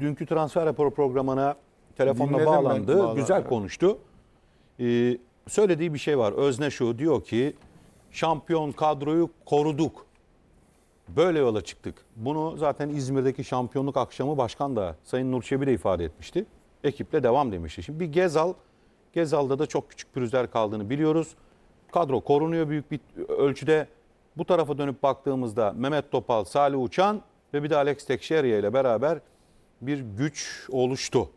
dünkü transfer raporu programına telefonla Dinledim bağlandı. Ben, güzel konuştu. Ee, söylediği bir şey var. Özne şu diyor ki şampiyon kadroyu koruduk. Böyle yola çıktık. Bunu zaten İzmir'deki şampiyonluk akşamı başkan da Sayın Nurçebi de ifade etmişti. Ekiple devam demişti. Şimdi bir Gezal, Gezal'da da çok küçük pürüzler kaldığını biliyoruz. Kadro korunuyor büyük bir ölçüde. Bu tarafa dönüp baktığımızda Mehmet Topal, Salih Uçan ve bir de Alex Tekşehir'e ile beraber bir güç oluştu.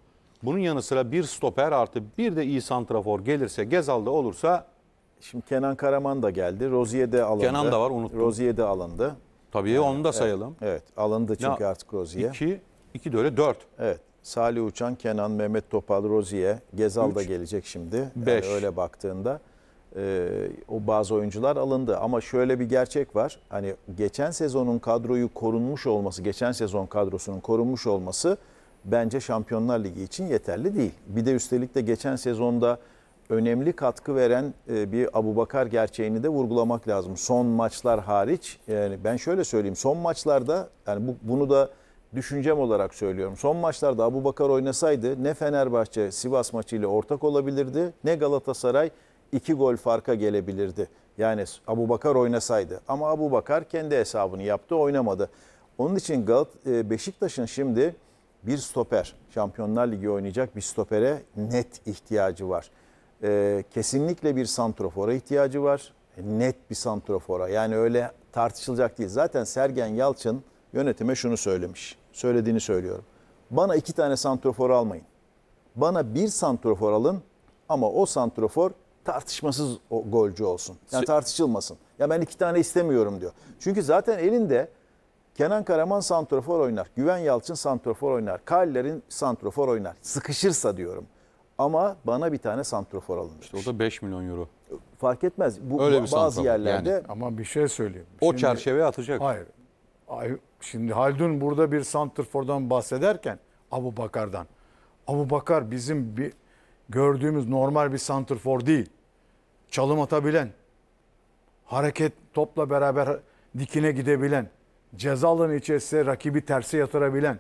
Bunun yanı sıra bir stoper artı bir de iyi santrafor gelirse Gezal da olursa Şimdi Kenan Karaman da geldi. Rozier de alındı. Kenan da var unuttum. Rozier de alındı. Tabii yani, onu da sayalım. Evet, evet alındı çünkü ya, artık Rozier. 2 iki de öyle 4. Evet. Salih Uçan, Kenan, Mehmet Topal, Rozier, Gezal Üç, da gelecek şimdi. Beş. Yani öyle baktığında e, o bazı oyuncular alındı. Ama şöyle bir gerçek var. Hani geçen sezonun kadroyu korunmuş olması, geçen sezon kadrosunun korunmuş olması bence Şampiyonlar Ligi için yeterli değil. Bir de üstelik de geçen sezonda önemli katkı veren e, bir Abubakar gerçeğini de vurgulamak lazım. Son maçlar hariç yani ben şöyle söyleyeyim. Son maçlarda yani bu, bunu da düşüncem olarak söylüyorum. Son maçlarda Abubakar oynasaydı ne Fenerbahçe Sivas maçıyla ortak olabilirdi ne Galatasaray iki gol farka gelebilirdi. Yani Abu Bakar oynasaydı. Ama Abu Bakar kendi hesabını yaptı, oynamadı. Onun için Galat e, Beşiktaş'ın şimdi bir stoper, Şampiyonlar Ligi oynayacak bir stopere net ihtiyacı var. E, kesinlikle bir santrofora ihtiyacı var. Net bir santrofora. Yani öyle tartışılacak değil. Zaten Sergen Yalçın yönetime şunu söylemiş. Söylediğini söylüyorum. Bana iki tane santrofor almayın. Bana bir santrofor alın ama o santrofor tartışmasız o golcü olsun. Yani tartışılmasın. Ya ben iki tane istemiyorum diyor. Çünkü zaten elinde Kenan Karaman santrofor oynar. Güven Yalçın santrofor oynar. Kaller'in santrofor oynar. Sıkışırsa diyorum. Ama bana bir tane santrofor alınmış. İşte o da 5 milyon euro. Fark etmez. Bu Öyle bir bazı santrafor. yerlerde Yani. Ama bir şey söyleyeyim. o Şimdi- çerçeveye atacak. Hayır. Ay- Şimdi Haldun burada bir santrfordan bahsederken Abu Bakar'dan. Abu Bakar bizim bir gördüğümüz normal bir santrfor değil. Çalım atabilen, hareket topla beraber dikine gidebilen, ceza alanı içerisinde rakibi terse yatırabilen,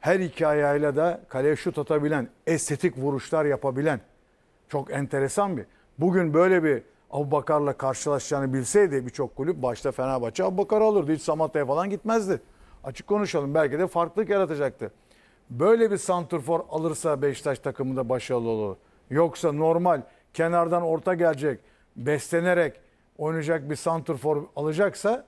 her iki ayağıyla da kaleye şut atabilen, estetik vuruşlar yapabilen. Çok enteresan bir. Bugün böyle bir Abu Bakar'la karşılaşacağını bilseydi birçok kulüp başta Fenerbahçe Abu Bakar alırdı. Hiç Samatta'ya falan gitmezdi. Açık konuşalım belki de farklılık yaratacaktı. Böyle bir santrfor alırsa Beşiktaş takımı da başarılı olur. Yoksa normal kenardan orta gelecek, beslenerek oynayacak bir santrfor alacaksa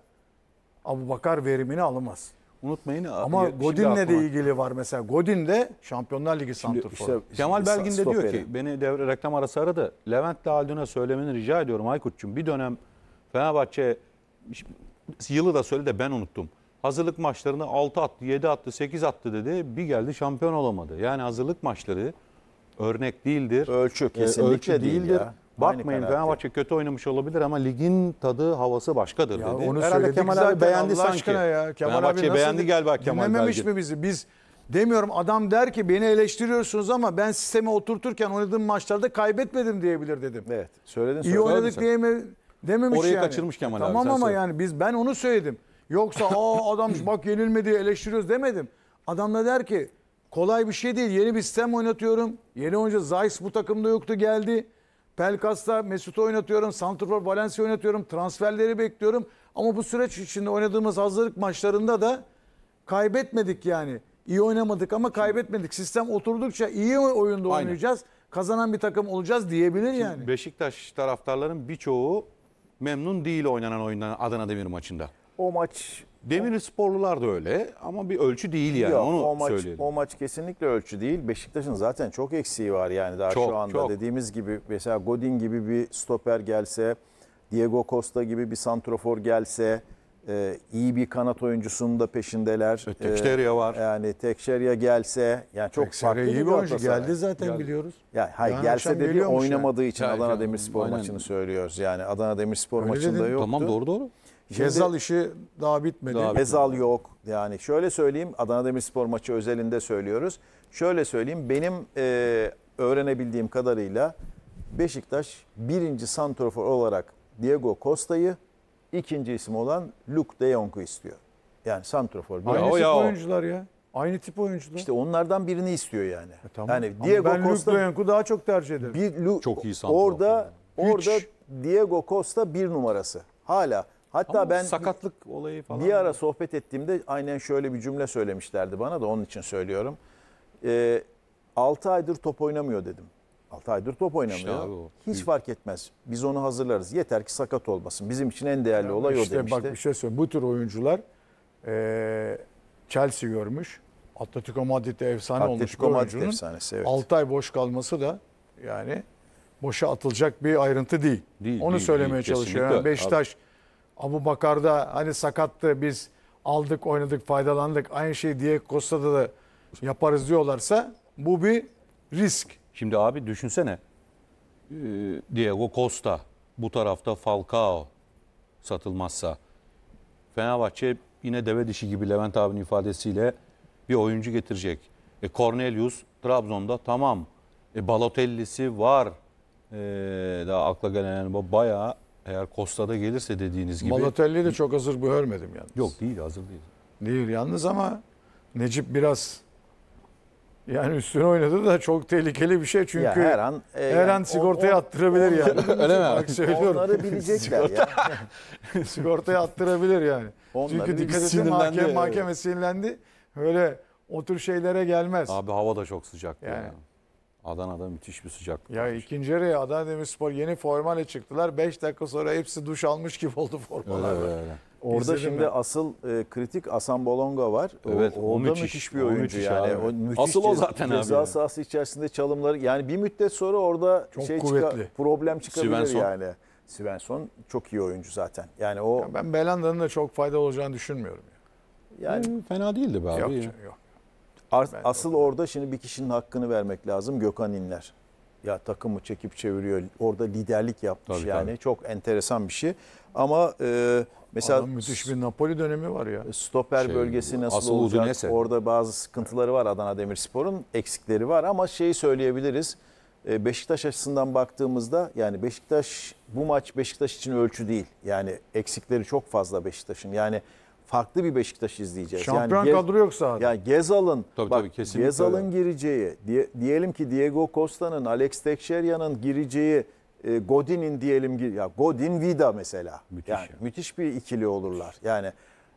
Abu Bakar verimini alamaz. Unutmayın. Ama Godin'le de ilgili var mesela. Godin de Şampiyonlar Ligi santrfor. Işte, Kemal Belgin de diyor ki beni devre reklam arası aradı. Leventle Aldun'a söylemeni rica ediyorum Aykut'cum. Bir dönem Fenerbahçe yılı da söyledi de ben unuttum hazırlık maçlarını 6 attı, 7 attı, 8 attı dedi. Bir geldi şampiyon olamadı. Yani hazırlık maçları örnek değildir. Ölçü ee, kesinlikle ölçü değildir. Ya. Bakmayın Fenerbahçe kötü oynamış olabilir ama ligin tadı havası başkadır ya dedi. Onu Herhalde Kemal abi beğendi Allah sanki. Ya. Kemal Fenerbahçe abi beğendi gel bak Kemal Dinlememiş mi bizi? Biz demiyorum adam der ki beni eleştiriyorsunuz ama ben sistemi oturturken oynadığım maçlarda kaybetmedim diyebilir dedim. Evet söyledin. İyi oynadık diye mi? Dememiş Orayı yani. kaçırmış Kemal tamam e, abi. Tamam ama söyledin. yani biz ben onu söyledim. Yoksa aa adam bak yenilmedi eleştiriyoruz demedim. Adam da der ki kolay bir şey değil. Yeni bir sistem oynatıyorum. Yeni oyuncu zayis bu takımda yoktu geldi. Pelkas'ta Mesut'u oynatıyorum. Santrfor Valencia oynatıyorum. Transferleri bekliyorum. Ama bu süreç içinde oynadığımız hazırlık maçlarında da kaybetmedik yani. İyi oynamadık ama kaybetmedik. Sistem oturdukça iyi oyunda Aynen. oynayacağız. Kazanan bir takım olacağız diyebilir Şimdi yani. Beşiktaş taraftarların birçoğu memnun değil oynanan oyundan Adana Demir maçında o maç Demir sporlular da öyle ama bir ölçü değil yani Yok, onu o maç, söyleyelim. O maç kesinlikle ölçü değil. Beşiktaş'ın zaten çok eksiği var yani daha çok, şu anda çok. dediğimiz gibi mesela Godin gibi bir stoper gelse, Diego Costa gibi bir santrofor gelse, e, iyi bir kanat oyuncusunun da peşindeler. E, Tekşerya e, var. E, yani Tekşerya gelse yani çok farklı iyi bir oyuncu geldi zaten geldi. biliyoruz. Yani hayır yani gelse de bir oynamadığı yani. için Adana Demirspor maçını söylüyoruz. Yani Adana Demirspor maçında yoktu. Tamam doğru doğru. Cezal işi daha bitmedi. Daha Cezal yok. Yani şöyle söyleyeyim Adana Demirspor maçı özelinde söylüyoruz. Şöyle söyleyeyim benim e, öğrenebildiğim kadarıyla Beşiktaş birinci santrofor olarak Diego Costa'yı ikinci isim olan Luke de Jong'u istiyor. Yani santrofor. Aynı tip ya oyuncular ya. Aynı tip oyuncular. İşte onlardan birini istiyor yani. E, tamam. Yani Ama Diego ben Costa Luke de Jong'u daha çok tercih ederim. Bir, Lu, çok iyi santrofor. Orada orada Diego Costa bir numarası. Hala Hatta Ama ben sakatlık olayı falan. Bir ara sohbet ettiğimde aynen şöyle bir cümle söylemişlerdi bana da onun için söylüyorum. E, ee, 6 aydır top oynamıyor dedim. 6 aydır top oynamıyor. İşte abi o. Hiç fark etmez. Biz onu hazırlarız. Yeter ki sakat olmasın. Bizim için en değerli yani olay işte o demişti. Bak bir şey söyleyeyim. Bu tür oyuncular e, Chelsea görmüş. Atletico Madrid'de efsane Atletico olmuş Atletico Madrid oyuncunun. Efsanesi, evet. 6 ay boş kalması da yani boşa atılacak bir ayrıntı değil. değil Onu değil, söylemeye değil, çalışıyor. Yani Beşiktaş... Abi Abu Bakar'da hani sakattı biz aldık oynadık faydalandık. Aynı şey diye Costa'da da yaparız diyorlarsa bu bir risk. Şimdi abi düşünsene e, Diego Costa bu tarafta Falcao satılmazsa Fenerbahçe yine deve dişi gibi Levent abinin ifadesiyle bir oyuncu getirecek. E Cornelius Trabzon'da tamam. E Balotelli'si var. E, daha akla gelen bu bayağı eğer Kosta'da gelirse dediğiniz gibi. Malatelli'yi de çok hazır görmedim yalnız. Yok değil hazır değil. Değil yalnız ama Necip biraz yani üstüne oynadı da çok tehlikeli bir şey çünkü ya her an e, her an sigortaya on, attırabilir on, yani. Öyle mi? Bak söylüyorum. Onları bilecekler ya. sigortaya attırabilir yani. Onları çünkü dikkat edin mahkeme, mahkeme sinirlendi. Öyle o tür şeylere gelmez. Abi hava da çok sıcak yani. yani. Adana'da müthiş bir sıcak. Ya varmış. ikinci yarıya Adana Demirspor yeni formayla çıktılar. 5 dakika sonra hepsi duş almış gibi oldu formalar. Öyle, öyle. Orada İzledim şimdi mi? asıl e, kritik Asan Bolonga var. Evet, o, o, o müthiş, müthiş bir oyuncu o müthiş yani. Abi. O müthiş asıl o zaten ceza abi. Ceza sahası içerisinde çalımları yani bir müddet sonra orada Çok şey kuvvetli. Çıka, problem çıkabilir Svensson. yani. Svensson çok iyi oyuncu zaten. Yani o ya ben Belanda'nın da çok faydalı olacağını düşünmüyorum. Yani, yani hmm, fena değildi be abi. Yok, yok. As, ben asıl doğru. orada şimdi bir kişinin hakkını vermek lazım Gökhan İnler. Ya takımı çekip çeviriyor. Orada liderlik yapmış tabii, yani. Tabii. Çok enteresan bir şey. Ama e, mesela Adam müthiş bir Napoli dönemi var ya. Stoper şey, bölgesi nasıl asıl olacak? Udinese. Orada bazı sıkıntıları var Adana Demirspor'un. Eksikleri var ama şeyi söyleyebiliriz. E, Beşiktaş açısından baktığımızda yani Beşiktaş bu maç Beşiktaş için ölçü değil. Yani eksikleri çok fazla Beşiktaş'ın. Yani farklı bir Beşiktaş izleyeceğiz. Şampiyon yani kadro yok sahada. Yani Gezal'ın tabii, bak, tabii, Gezal'ın gireceği, diye, diyelim ki Diego Costa'nın, Alex Teixeira'nın gireceği, e, Godin'in diyelim ki ya Godin Vida mesela. Müthiş. Yani, ya. Müthiş bir ikili olurlar. Yani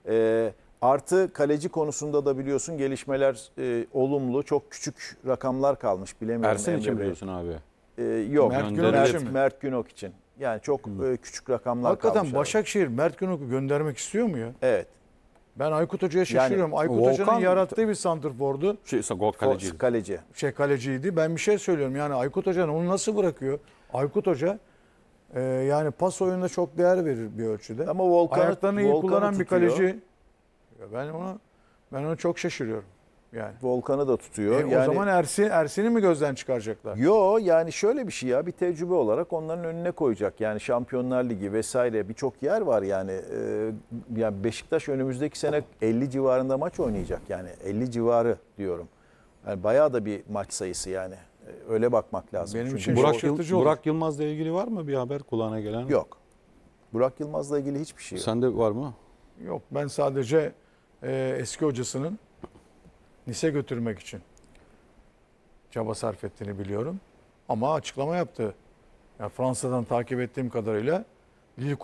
e, artı kaleci konusunda da biliyorsun gelişmeler e, olumlu. Çok küçük rakamlar kalmış bilemiyorum. Ersin için biliyorsun abi. E, yok. Mert Günok, Mert, için mi? Mert Günok için. Yani çok e, küçük rakamlar Hakikaten kalmış. Hakikaten Başakşehir abi. Mert Günok'u göndermek istiyor mu ya? Evet. Ben Aykut Hoca'ya şaşırıyorum. Yani, Aykut Volkan, Hoca'nın yarattığı bir santrfordu. Şey, gol kaleci. Şey kaleciydi. Ben bir şey söylüyorum. Yani Aykut Hoca'nın onu nasıl bırakıyor? Aykut Hoca e, yani pas oyununa çok değer verir bir ölçüde. Ama Volkan, Ayaklarını iyi Volkan kullanan tutuyor. bir kaleci. Ben onu ben onu çok şaşırıyorum. Yani. Volkan'ı da tutuyor. E, yani, o zaman Ersin, Ersin'i mi gözden çıkaracaklar? Yo yani şöyle bir şey ya bir tecrübe olarak onların önüne koyacak. Yani Şampiyonlar Ligi vesaire birçok yer var yani. E, yani Beşiktaş önümüzdeki sene 50 civarında maç oynayacak yani 50 civarı diyorum. Yani bayağı da bir maç sayısı yani. Ee, öyle bakmak lazım. Benim için Burak, Yıl, olur. Burak Yılmaz'la ilgili var mı bir haber kulağına gelen? Yok. Burak Yılmaz'la ilgili hiçbir şey yok. Sende var mı? Yok ben sadece e, eski hocasının Nis'e götürmek için çaba sarf ettiğini biliyorum. Ama açıklama yaptı. Yani Fransa'dan takip ettiğim kadarıyla Lille